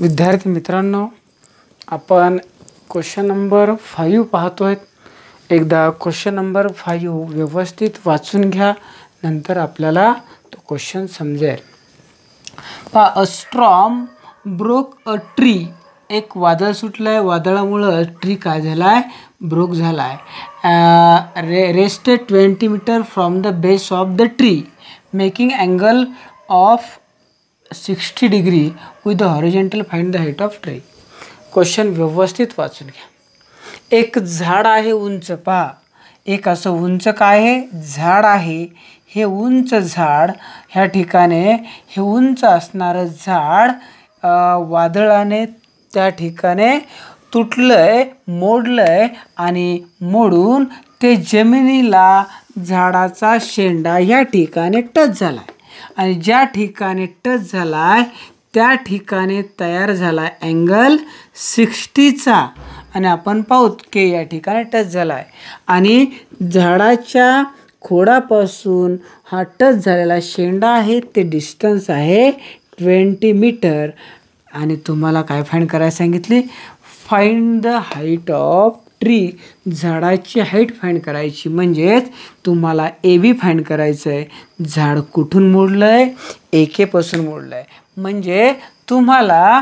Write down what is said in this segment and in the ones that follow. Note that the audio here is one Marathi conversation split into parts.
विद्यार्थी मित्रांनो आपण क्वेश्चन नंबर फाईव्ह पाहतो आहेत एकदा क्वेश्चन नंबर फाईव्ह व्यवस्थित वाचून घ्या नंतर आपल्याला तो क्वेश्चन समजेल पा अ स्ट्रॉम ब्रोक अ ट्री एक वादळ सुटलं आहे वादळामुळं ट्री काय झाला आहे ब्रोक झाला आहे रे rested twenty metre from the base of the tree making angle of sixty degree with the horizontal find the height of tree question व्यवस्थित वाचून घ्या एक झाड आहे उंच पहा एक असं उंच काय आहे झाड आहे हे उंच झाड ह्या ठिकाणी हे उंच असणारं झाड वादळाने त्या ठिकाणी तुटलं आहे मोडलं आहे आणि मोडून ते जमिनीला झाडाचा शेंडा ह्या ठिकाणी टच झाला आहे आणि ज्या ठिकाणी टच झाला आहे त्या ठिकाणी तयार झाला आहे अँगल सिक्स्टीचा आणि आपण पाहूत की या ठिकाणी टच झाला आहे आणि झाडाच्या खोडापासून हा टच झालेला शेंडा आहे ते डिस्टन्स आहे ट्वेंटी मीटर आणि तुम्हाला काय फाईंड करायला सांगितले find the height of tree झाडाची हाईट फाईंड करायची म्हणजेच तुम्हाला ए बी फाईंड करायचं आहे झाड कुठून मोडलं आहे ए मोडलं आहे म्हणजे तुम्हाला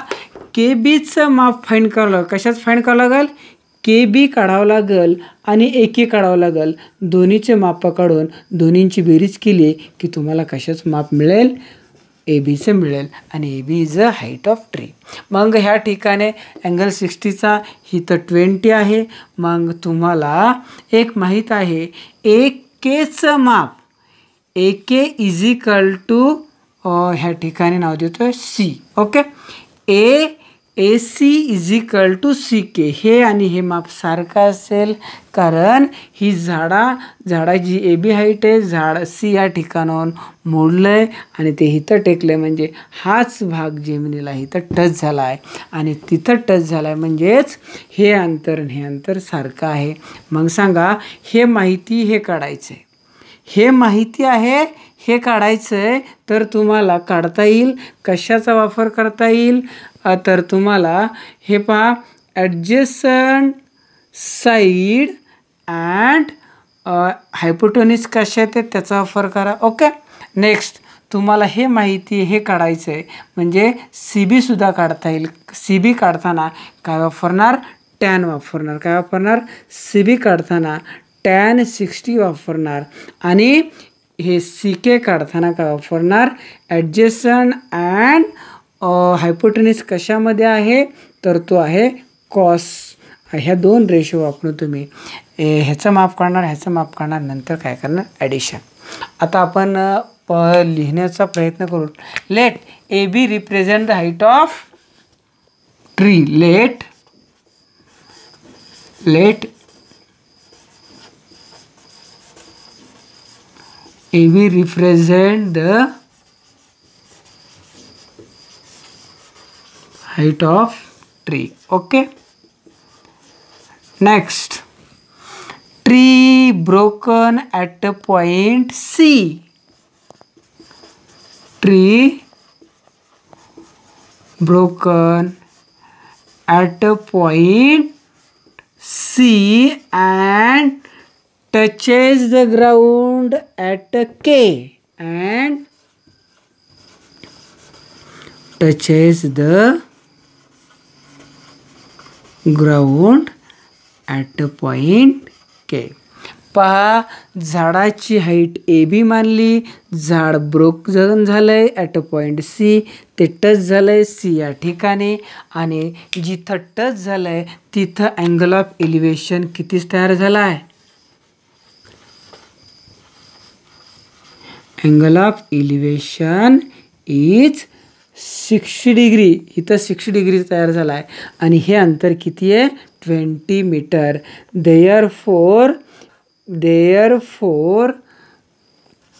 के बीचं माप फाईंड करावं लागेल कशाच फाईंड करावं लागेल के बी काढावं लागेल आणि ए के काढावं लागेल दोन्हीचे माप काढून दोन्हींची बेरीज केली की तुम्हाला कशाच माप मिळेल ए बीचं मिळेल आणि A B is a height of tree मग ह्या ठिकाणी अँगल सिक्स्टीचा ही तर ट्वेंटी आहे मग तुम्हाला एक माहीत आहे एक केचं माप A K is equal to ह्या ठिकाणी नाव देतो C okay A A C is equal to C K हे आणि हे माप सारखं असेल कारण ही झाडा झाडाची ए बी हाईट आहे झाड सी या ठिकाणाहून मोडलं आहे आणि ते हिथं टेकलं आहे म्हणजे हाच भाग जेमिनीला इथं टच झाला आहे आणि तिथं टच झाला आहे म्हणजेच हे अंतर हे अंतर सारखं आहे मग सांगा हे माहिती हे काढायचं आहे हे माहिती आहे हे काढायचं आहे तर तुम्हाला काढता येईल कशाचा वापर करता येईल तर तुम्हाला हे पहा ॲडजेसन साईड अँड हायपोटोनिस कसे आहेत त्याचा वापर करा ओके नेक्स्ट तुम्हाला हे माहिती हे काढायचं आहे म्हणजे सी बीसुद्धा काढता येईल सी बी काढताना काय वापरणार टॅन वापरणार काय वापरणार सी बी काढताना टॅन सिक्स्टी वापरणार आणि हे सी के काढताना काय वापरणार ॲडजेसन अँड हायपोटेनिस कशामध्ये आहे तर तो आहे कॉस ह्या दोन रेशो वापरून तुम्ही ह्याचं माप करणार ह्याचं माप करणार नंतर काय करणार ॲडिशन आता आपण प लिहिण्याचा प्रयत्न करू let A B represent the height of tree let let A B represent the height of tree okay next tree broken at a point c tree broken at a point C and touches the ground at a K and touches the ground at a point K पहा झाडाची हाईट ए बी मानली झाड ब्रोक झालं आहे ॲट अ पॉईंट सी ते टच झालं आहे सी या ठिकाणी आणि जिथं टच झालं आहे तिथं अँगल ऑफ एलिव्हेशन कितीच तयार झाला आहे angle of elevation is sixty degree इथं सिक्स्टी डिग्री तयार झाला आहे आणि हे अंतर किती आहे twenty metre therefore therefore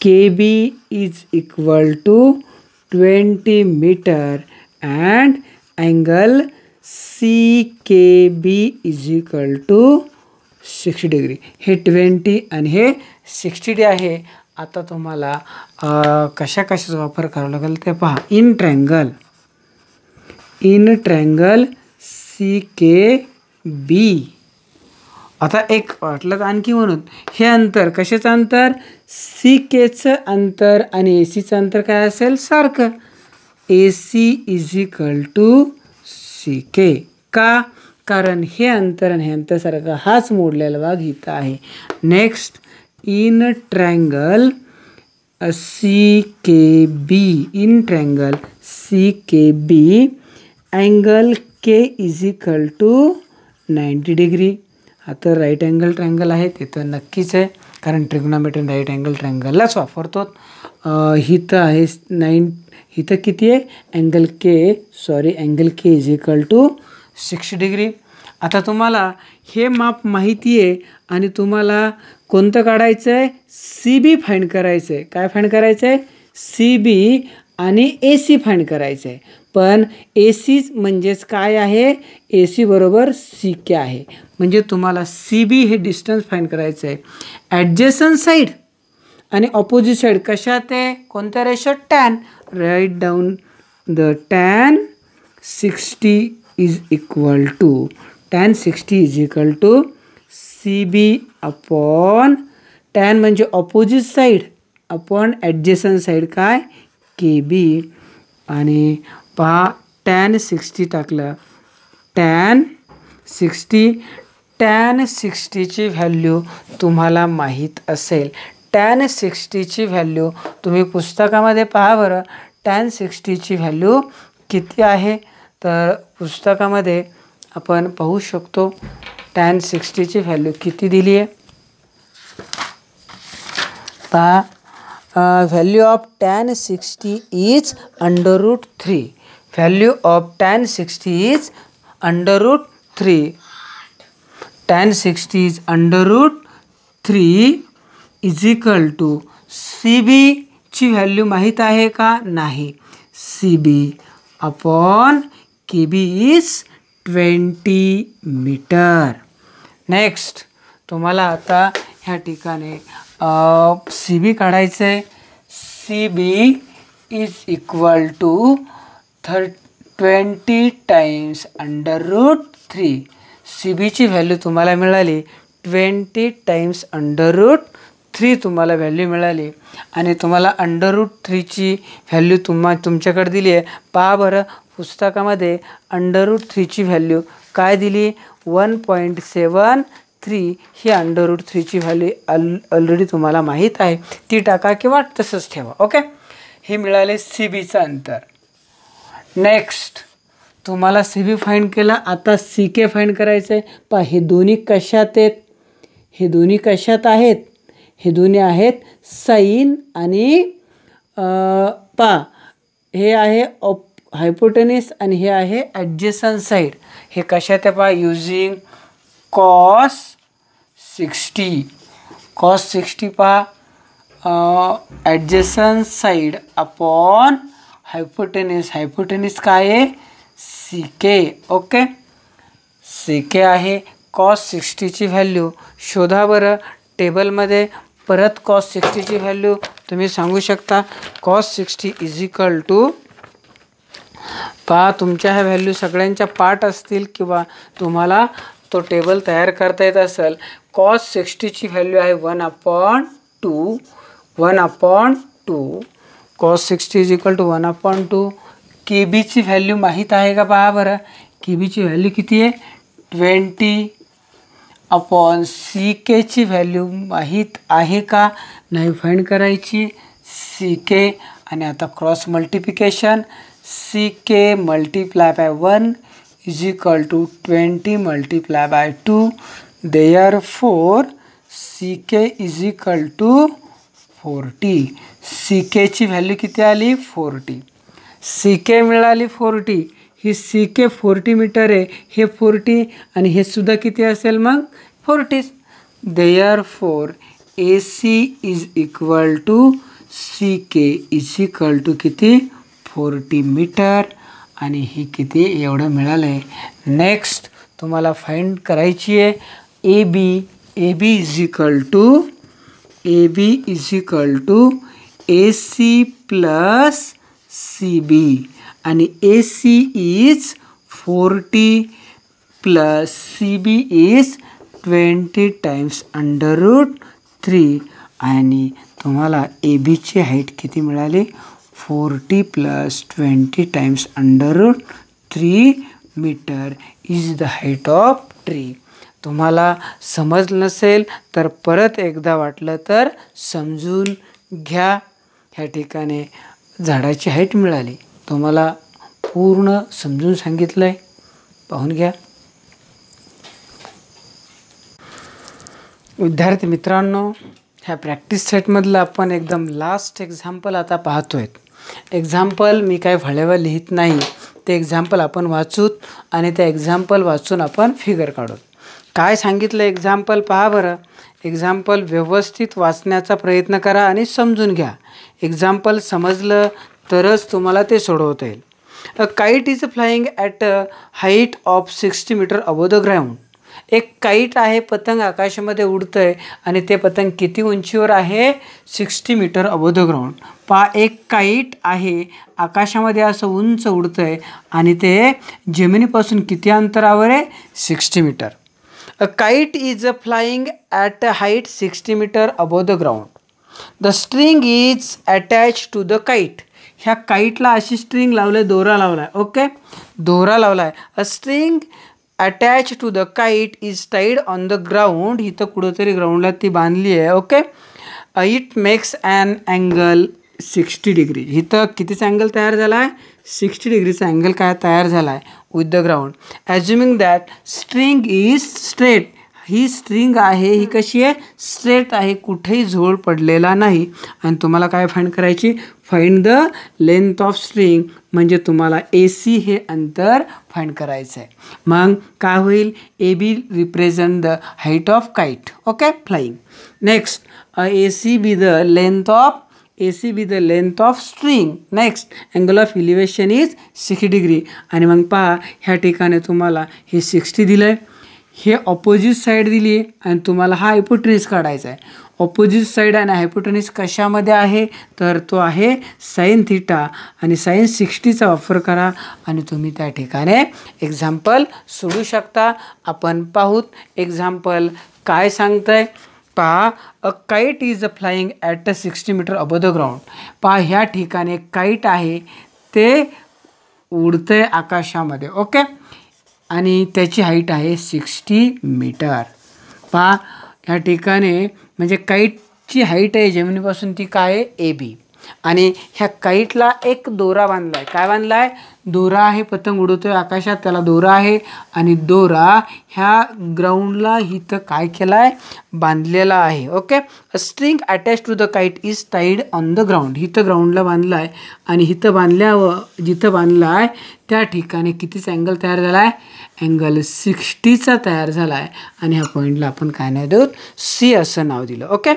K B is equal to twenty metre and angle C K B is equal to sixty degree हे ट्वेंटी आणि हे सिक्स्टी डी आहे आता तुम्हाला कशा कशाचा वापर करावा लागेल ते पहा in triangle in triangle C K B आता एक वाटलं तर आणखी म्हणून हे अंतर कशाचं अंतर सी केचं अंतर आणि ए सीचं अंतर काय असेल सारखं A C is equal to C K का कारण हे अंतर आणि हे अंतरसारखं हाच मोडलेला भाग इथं आहे next in triangle C K B in triangle C K B angle K is equal to ninety degree आता राईट अँगल ट्रँगल आहे ते नक्कीच आहे कारण ट्रिग्नोमेट्री राईट अँगल ट्रँगललाच वापरतो हिथं आहे नाईन हिथं किती आहे angle K sorry angle K is equal to six degree आता तुम्हाला हे माप माहिती आहे आणि तुम्हाला कोणतं काढायचं आहे सी बी फाईंड करायचं आहे काय फाईंड करायचं आहे सी बी आणि ए सी फाईंड करायचं आहे पण ए सीच म्हणजेच काय आहे ए सी बरोबर सी के आहे म्हणजे तुम्हाला सी बी हे डिस्टन्स फाईंड करायचं आहे ॲडजेसन साईड आणि ऑपोजिट साईड कशात आहे कोणत्या ratio tan right down the tan sixty is equal to tan sixty is equal to C B upon tan म्हणजे opposite side upon adjacent side काय के बी आणि पहा टॅन सिक्स्टी टाकलं टॅन सिक्स्टी टॅन सिक्स्टीची व्हॅल्यू तुम्हाला माहीत असेल टॅन सिक्स्टीची व्हॅल्यू तुम्ही पुस्तकामध्ये पहा बरं टॅन सिक्स्टीची व्हॅल्यू किती आहे तर पुस्तकामध्ये आपण पाहू शकतो टेन सिक्स्टीची व्हॅल्यू किती दिली आहे ता value of tan sixty is under root three value of tan sixty is under root three tan sixty is under root three is equal to C बीची व्हॅल्यू माहीत आहे का नाही C B upon K B is twenty meter next तुम्हाला आता ह्या ठिकाणी सी बी काढायचं आहे C B is equal to थर् twenty times under root three C बीची व्हॅल्यू तुम्हाला मिळाली twenty times under root three तुम्हाला व्हॅल्यू मिळाली आणि तुम्हाला अंडर रूट थ्रीची व्हॅल्यू तुम्हा तुमच्याकडे दिली आहे पहा बरं पुस्तकामध्ये अंडररूट थ्रीची व्हॅल्यू काय दिली वन पॉईंट सेवन थ्री ही अंडरूट थ्रीची व्हॅल्यू अल ऑलरेडी तुम्हाला माहीत आहे ती टाका किंवा तसंच ठेवा ओके हे मिळाले सी बीचं अंतर नेक्स्ट तुम्हाला सी बी फाईंड केला आता सी के फाईंड करायचं आहे पा हे दोन्ही कशात आहेत हे दोन्ही कशात आहेत हे दोन्ही आहेत साईन आणि पा हे आहे ऑप हायपोटेनिस आणि हे आहे ॲडजेसन साईड हे कशात आहे पहा using cos sixty cos sixty पहा adjacent side upon hypotenuse hypotenuse काय आहे C K okay C K आहे कॉस सिक्स्टीची व्हॅल्यू शोधा बरं टेबलमध्ये परत कॉस सिक्स्टीची व्हॅल्यू तुम्ही सांगू शकता cos sixty is equal to पहा तुमच्या ह्या व्हॅल्यू सगळ्यांच्या पार्ट असतील किंवा तुम्हाला तो टेबल तयार करता येत असेल कॉस सिक्स्टीची व्हॅल्यू आहे one upon two one upon two cos sixty is equal to one upon two K बीची व्हॅल्यू माहीत आहे का पहा बरं के बीची व्हॅल्यू किती आहे ट्वेंटी अपॉन सी केची व्हॅल्यू माहीत आहे का नाही फाईंड करायची सी के आणि आता cross multiplication C K by one is equal to twenty multiply by two by four C K is equal to forty C केची व्हॅल्यू किती आली फोर्टी सी के मिळाली फोर्टी ही सी के फोर्टी मीटर आहे हे फोर्टी आणि हे सुद्धा किती असेल मग forty therefore A C is equal to C K is equal to किती फोर्टी मीटर आणि हे किती एवढं मिळालं आहे नेक्स्ट तुम्हाला फाइंड करायची आहे A B A B is equal to A B is equal to A C plus C B आणि A C is forty plus C B is twenty times under root three आणि तुम्हाला ए बीची हाईट किती मिळाली 40 plus 20 times under root meter is the height of tree तुम्हाला समजलं नसेल तर परत एकदा वाटलं तर समजून घ्या ह्या ठिकाणी झाडाची हाईट मिळाली तुम्हाला पूर्ण समजून सांगितलं आहे पाहून घ्या विद्यार्थी मित्रांनो ह्या प्रॅक्टिस सेटमधलं आपण एकदम लास्ट एक्झाम्पल आता पाहतो आहेत एक्झाम्पल मी काय फळ्यावर लिहित नाही ते एक्झाम्पल आपण वाचूत आणि त्या एक्झाम्पल वाचून आपण फिगर काढू काय सांगितलं एक्झाम्पल पहा बरं एक्झाम्पल व्यवस्थित वाचण्याचा प्रयत्न करा आणि समजून घ्या एक्झाम्पल समजलं तरच तुम्हाला ते सोडवता येईल kite is flying at a height of sixty meter above the ground एक काईट आहे पतंग आकाशामध्ये उडतं आहे आणि ते पतंग किती उंचीवर आहे sixty meter above the ground पा एक काईट आहे आकाशामध्ये असं उंच उडतं आहे आणि ते जमिनीपासून किती अंतरावर आहे sixty meter a kite is a flying at a height sixty meter above the ground the string is attach to the kite ह्या काईटला अशी स्ट्रिंग लावलं आहे दोरा लावला आहे ओके दोरा लावला आहे a string attach to the kite is tied on the ground इथं कुठंतरी ग्राउंडला ती बांधली आहे okay it makes an angle sixty degree इथं कितीचा अँगल तयार झाला आहे सिक्स्टी डिग्रीचा अँगल काय तयार झाला आहे with the ground assuming that string is straight ही स्ट्रिंग आहे ही कशी आहे स्ट्रेट आहे कुठेही झोळ पडलेला नाही आणि तुम्हाला काय फाईंड करायची find the length of string म्हणजे तुम्हाला ए सी हे अंतर फाईंड करायचं आहे मग काय होईल A B represent the height of kite okay flying next A C B the length of A C B the length of string next angle of elevation is sixty degree आणि मग पहा ह्या ठिकाणी तुम्हाला हे सिक्स्टी दिलं आहे हे ऑपोजिट साईड दिली आहे आणि तुम्हाला हा हायपोटनिस काढायचा आहे ऑपोजिट साईड आणि हायपोटनिस कशामध्ये आहे तर तो आहे साईन थिटा आणि साईन सिक्स्टीचा वापर करा आणि तुम्ही त्या ठिकाणी एक्झाम्पल सोडू शकता आपण पाहूत एक्झाम्पल काय सांगतं आहे पहा a kite is a flying at a sixty meter above the ground पहा ह्या ठिकाणी काईट आहे ते उडतं आहे आकाशामध्ये ओके आणि त्याची हाईट आहे सिक्स्टी मीटर पहा ह्या ठिकाणी म्हणजे काईटची हाईट आहे जमिनीपासून ती काय आहे ए बी आणि ह्या काईटला एक दोरा बांधला आहे काय बांधला आहे दोरा आहे पतंग उडवतोय आकाशात त्याला दोरा आहे आणि दोरा ह्या ग्राउंडला इथं काय केलं आहे बांधलेला आहे okay string attach to the kite is tied on the ground इथं ग्राउंडला बांधला आहे आणि इथं बांधल्यावर जिथं बांधला आहे त्या ठिकाणी कितीचा अँगल तयार झाला आहे अँगल सिक्स्टीचा तयार झाला आहे आणि ह्या पॉईंटला आपण काय नाही देऊ सी असं नाव दिलं ओके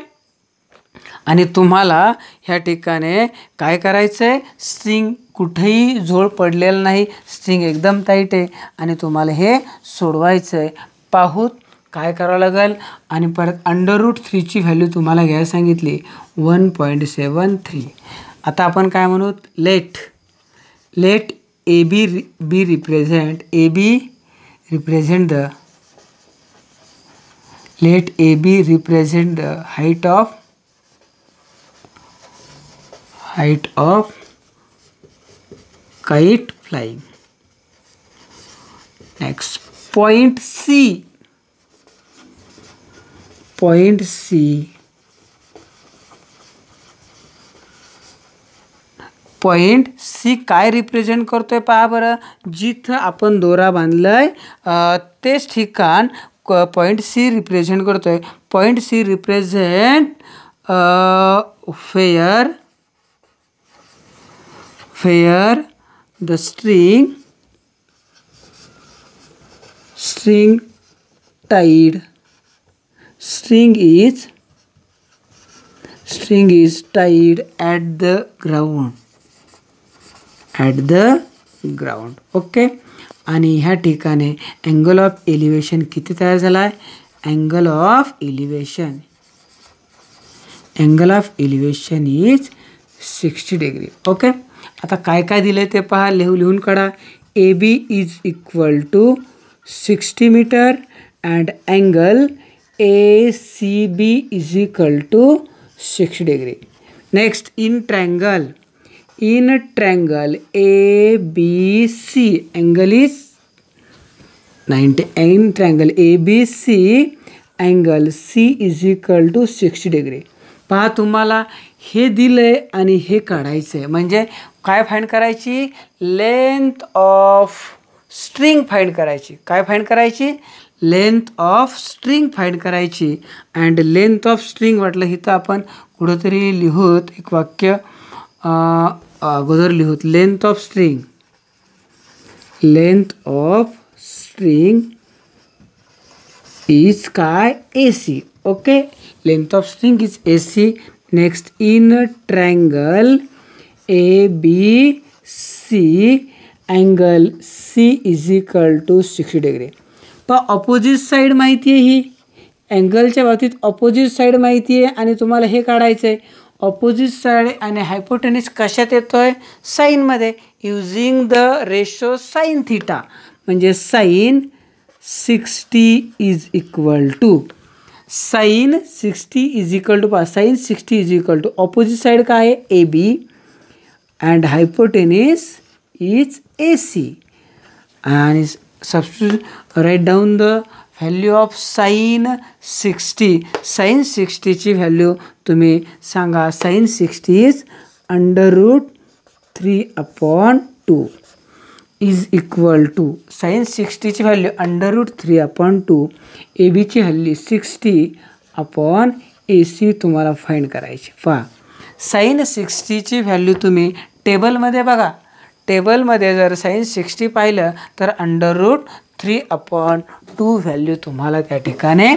आणि तुम्हाला ह्या ठिकाणी काय करायचं आहे स्ट्रिंग कुठेही झोळ पडलेलं नाही स्ट्रिंग एकदम टाईट आहे आणि तुम्हाला हे सोडवायचं आहे पाहूत काय करावं लागेल आणि परत अंडर रूट थ्रीची व्हॅल्यू तुम्हाला घ्यायला सांगितली वन पॉईंट सेवन थ्री आता आपण काय म्हणू लेट लेट ए बी रि B represent A B represent the let A B represent the height of height of kite flying. Next, point C. Point C. Point C काय रिप्रेझेंट करतो आहे पहा बरं जिथं आपण दोरा बांधलाय तेच ठिकाण पॉईंट सी रिप्रेझेंट करतो आहे point C represent fair fair the string string tied string is string is tied at the ground at the ground okay आणि ह्या ठिकाणी अँगल ऑफ एलिव्हेशन किती तयार झाला आहे angle of elevation angle of elevation is sixty degree okay आता काय काय दिलं ते पहा लिहू लिहून काढा A B is equal to sixty meter and angle A C B is equal to six degree next in triangle in triangle A B C angle is ninety in triangle A B C angle C is equal to sixty degree पहा तुम्हाला हे दिलं आहे आणि हे काढायचं आहे म्हणजे काय फाइंड करायची लेंथ ऑफ स्ट्रिंग फाईंड करायची काय फाईंड करायची लेंथ ऑफ स्ट्रिंग फाईंड करायची अँड लेंथ ऑफ स्ट्रिंग वाटलं इथं आपण कुठंतरी लिहूत एक वाक्य अगोदर लिहूत length of string length of string is काय A C okay length of string is A C next in triangle A B C angle C is equal to sixty degree पहा ऑपोजिट साईड माहिती आहे ही अँगलच्या बाबतीत ऑपोजिट साईड माहिती आहे आणि तुम्हाला हे काढायचं आहे ऑपोजिट साईड आणि हायपोटेनिस कशात येतो आहे साईनमध्ये using the ratio sine theta म्हणजे sine sixty is equal to sine sixty is equal to पा sine sixty is equal to opposite side काय आहे A B and hypotenuse is A C आणि सबस्टू write down the value of sine sixty sine सिक्स्टीची व्हॅल्यू तुम्ही सांगा sine sixty is under root three upon two is equal to sine सिक्स्टीची value under root three upon to A बीची value sixty upon A C तुम्हाला फाईंड करायची पहा साईन सिक्स्टीची व्हॅल्यू तुम्ही टेबलमध्ये बघा टेबलमध्ये जर साईन सिक्स्टी पाहिलं तर under root three upon two value तुम्हाला त्या ठिकाणी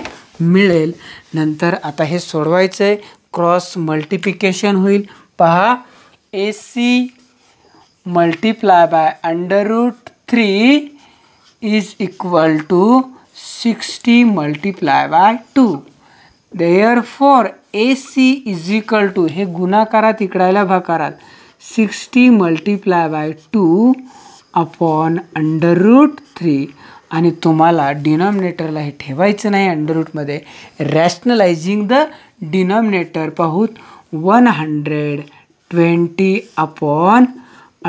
मिळेल नंतर आता हे सोडवायचं आहे क्रॉस मल्टिप्लिकेशन होईल पहा A C multiply by under root three is equal to sixty multiply by two therefore A C is equal to हे गुणाकारात इकडायला भाकारात sixty multiply by two upon under root three आणि तुम्हाला डिनॉमिनेटरला हे ठेवायचं नाही अंडर रूटमध्ये रॅशनलायझिंग द डिनॉमिनेटर पाहूत one hundred twenty upon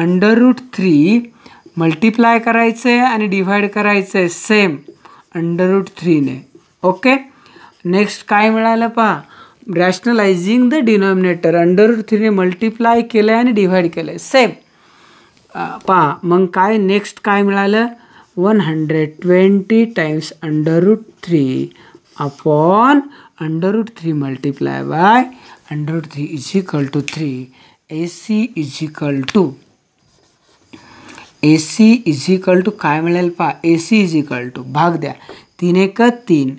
under root three multiply करायचं आहे आणि डिव्हाइड करायचं आहे सेम अंडर रूट थ्रीने ओके नेक्स्ट काय मिळालं पहा रॅशनलायझिंग द डिनॉमिनेटर अंडर थ्रीने मल्टिप्लाय केलं आहे आणि डिव्हाइड केलं आहे सेम पहा मग काय नेक्स्ट काय मिळालं one hundred twenty times under root three upon under root three multiply by under root three is equal to three A C is equal to A C is equal to काय मिळेल पहा A C is equal to भाग द्या तीन एक तीन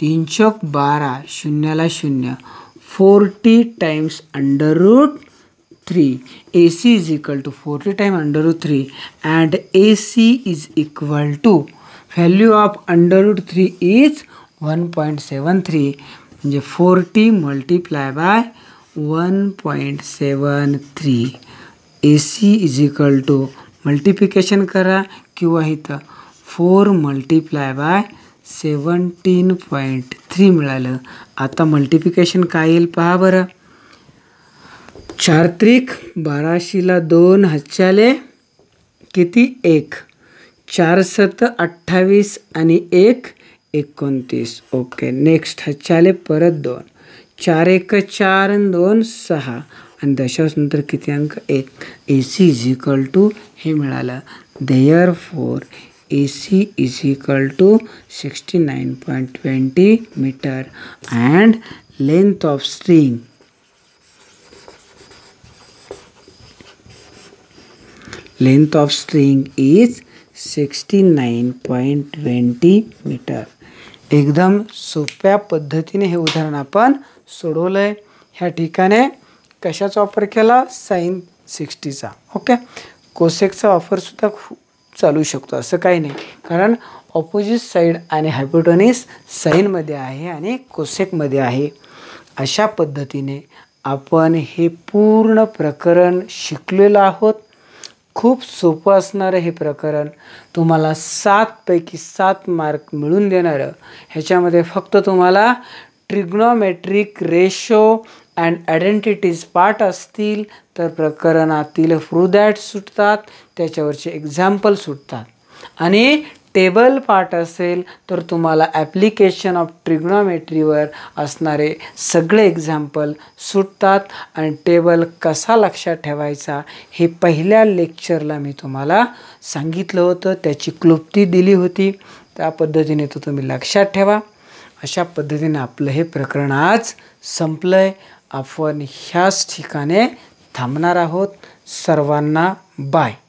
तीन चौक बारा शून्याला शून्य forty times under root three A C is equal to forty time under root three and A C is equal to value of under root three is one point seven three म्हणजे forty multiply by one point seven three A C is equal to multiplication करा किंवा इथं four multiply by seventeen point three मिळालं आता मल्टिफिकेशन काय येईल पहा बरं चार त्रिक बाराशेला दोन हच्चाले किती एक चार सत अठ्ठावीस आणि एक एकोणतीस ओके नेक्स्ट हच्च्याले परत दोन चार एक चार दोन सहा आणि दशास नंतर किती अंक एक A C is equal to हे मिळालं therefore A C is equal to sixty nine point twenty metre and length of string length of string is sixty nine point twenty meter एकदम सोप्या पद्धतीने हे उदाहरण आपण सोडवलं आहे ह्या ठिकाणे कशाचा ऑफर केला साईन सिक्स्टीचा ओके कोसेकचा ऑफरसुद्धा खू चालू शकतो असं काही नाही कारण ऑपोजिट साईड आणि हायपोटोनिस साईनमध्ये आहे आणि कोसेकमध्ये आहे अशा पद्धतीने आपण हे पूर्ण प्रकरण शिकलेलो आहोत खूप सोपं असणारं हे प्रकरण तुम्हाला सातपैकी सात मार्क मिळून देणारं ह्याच्यामध्ये फक्त तुम्हाला trigonometric ratio and identities part असतील तर प्रकरणातील फ्रू दॅट सुटतात त्याच्यावरचे एक्झाम्पल सुटतात आणि टेबल पार्ट असेल तर तुम्हाला ॲप्लिकेशन ऑफ ट्रिग्नॉमेट्रीवर असणारे सगळे एक्झाम्पल सुटतात आणि टेबल कसा लक्षात ठेवायचा हे पहिल्या लेक्चरला मी तुम्हाला सांगितलं होतं त्याची क्लुप्ती दिली होती त्या पद्धतीने तो तुम्ही लक्षात ठेवा अशा पद्धतीने आपलं हे प्रकरण आज संपलं आहे आपण ह्याच ठिकाणी थांबणार आहोत सर्वांना बाय